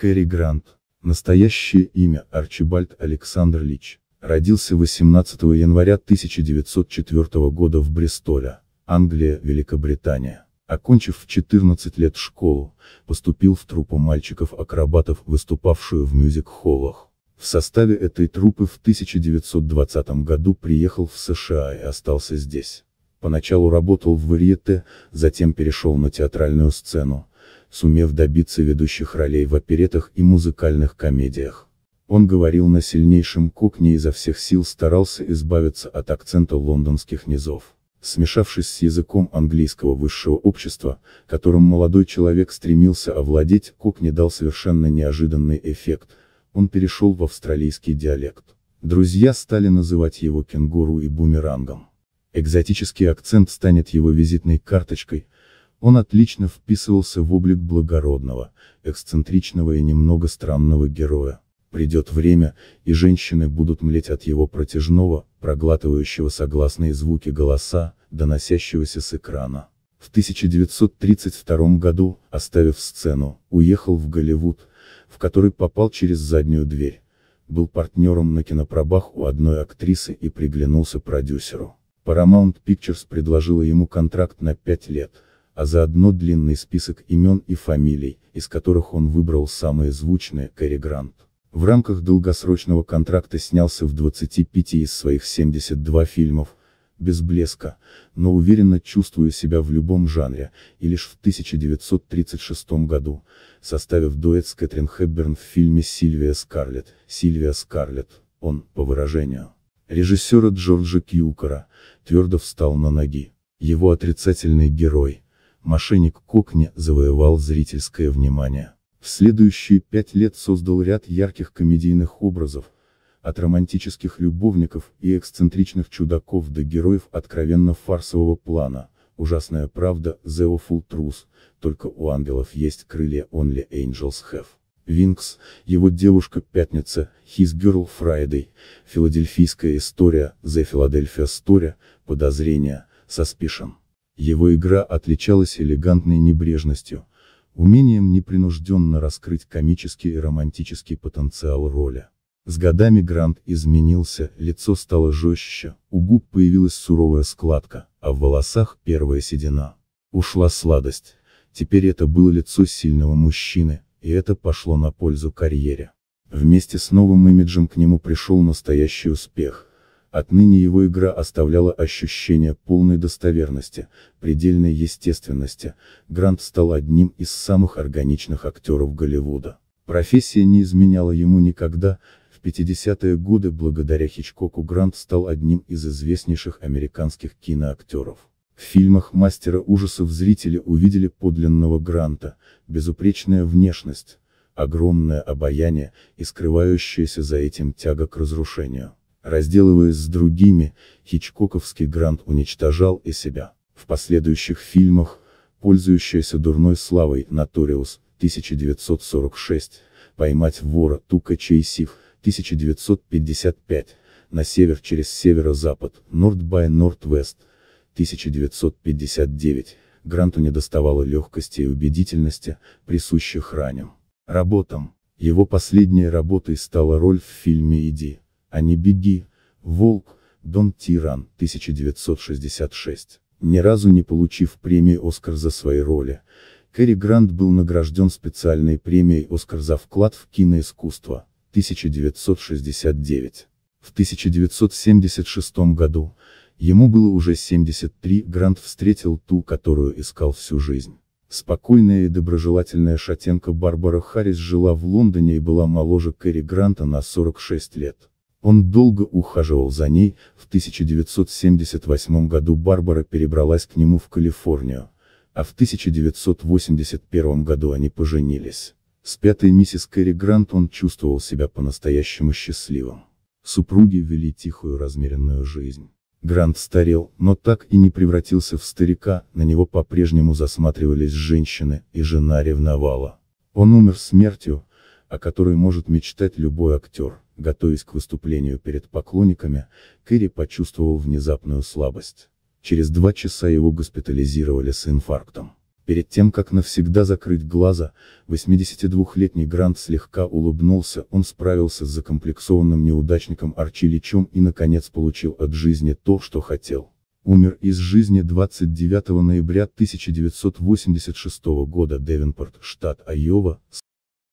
Кэрри Грант. Настоящее имя Арчибальд Александр Лич. Родился 18 января 1904 года в Бристоле, Англия, Великобритания. Окончив в 14 лет школу, поступил в труппу мальчиков-акробатов, выступавшую в мюзик-холлах. В составе этой труппы в 1920 году приехал в США и остался здесь. Поначалу работал в варьете, затем перешел на театральную сцену, сумев добиться ведущих ролей в оперетах и музыкальных комедиях. Он говорил на сильнейшем кокне и изо всех сил старался избавиться от акцента лондонских низов. Смешавшись с языком английского высшего общества, которым молодой человек стремился овладеть, кокни дал совершенно неожиданный эффект, он перешел в австралийский диалект. Друзья стали называть его кенгуру и бумерангом. Экзотический акцент станет его визитной карточкой, он отлично вписывался в облик благородного, эксцентричного и немного странного героя. Придет время, и женщины будут млеть от его протяжного, проглатывающего согласные звуки голоса, доносящегося с экрана. В 1932 году, оставив сцену, уехал в Голливуд, в который попал через заднюю дверь. Был партнером на кинопробах у одной актрисы и приглянулся продюсеру. Paramount Pictures предложила ему контракт на пять лет – а заодно длинный список имен и фамилий, из которых он выбрал самые звучные, Кэрри Грант. В рамках долгосрочного контракта снялся в 25 из своих 72 фильмов, без блеска, но уверенно чувствую себя в любом жанре, и лишь в 1936 году, составив дуэт с Кэтрин Хепберн в фильме «Сильвия Скарлетт», «Сильвия Скарлетт», он, по выражению режиссера Джорджа Кьюкара, твердо встал на ноги. Его отрицательный герой, мошенник Кокни завоевал зрительское внимание. В следующие пять лет создал ряд ярких комедийных образов, от романтических любовников и эксцентричных чудаков до героев откровенно фарсового плана, ужасная правда, The Awful Truth, только у ангелов есть крылья Only Angels Have. Винкс, его девушка Пятница, His Girl Friday, филадельфийская история, The Philadelphia Story, подозрения, Suspicion. Его игра отличалась элегантной небрежностью, умением непринужденно раскрыть комический и романтический потенциал роли. С годами Грант изменился, лицо стало жестче, у губ появилась суровая складка, а в волосах первая седина. Ушла сладость. Теперь это было лицо сильного мужчины, и это пошло на пользу карьере. Вместе с новым имиджем к нему пришел настоящий успех. Отныне его игра оставляла ощущение полной достоверности, предельной естественности, Грант стал одним из самых органичных актеров Голливуда. Профессия не изменяла ему никогда, в 50-е годы благодаря Хичкоку Грант стал одним из известнейших американских киноактеров. В фильмах «Мастера ужасов» зрители увидели подлинного Гранта, безупречная внешность, огромное обаяние и скрывающаяся за этим тяга к разрушению. Разделываясь с другими, хичкоковский Грант уничтожал и себя. В последующих фильмах, пользующаяся дурной славой «Наториус» 1946, «Поймать вора» Тука Чейсив 1955, «На север через северо-запад» «Норд бай Норд-Вест» 1959, Гранту недоставало легкости и убедительности, присущих ранним работам. Его последней работой стала роль в фильме «Иди» а не беги, волк, Дон Тиран, 1966. Ни разу не получив премии «Оскар» за свои роли, Кэрри Грант был награжден специальной премией «Оскар» за вклад в киноискусство, 1969. В 1976 году, ему было уже 73, Грант встретил ту, которую искал всю жизнь. Спокойная и доброжелательная шатенка Барбара Харрис жила в Лондоне и была моложе Кэрри Гранта на 46 лет. Он долго ухаживал за ней, в 1978 году Барбара перебралась к нему в Калифорнию, а в 1981 году они поженились. С пятой миссис Кэрри Грант он чувствовал себя по-настоящему счастливым. Супруги вели тихую размеренную жизнь. Грант старел, но так и не превратился в старика, на него по-прежнему засматривались женщины, и жена ревновала. Он умер смертью, о которой может мечтать любой актер. Готовясь к выступлению перед поклонниками, Кэрри почувствовал внезапную слабость. Через два часа его госпитализировали с инфарктом. Перед тем, как навсегда закрыть глаза, 82-летний Грант слегка улыбнулся, он справился с закомплексованным неудачником Арчи Личом и наконец получил от жизни то, что хотел. Умер из жизни 29 ноября 1986 года Девинпорт, штат Айова,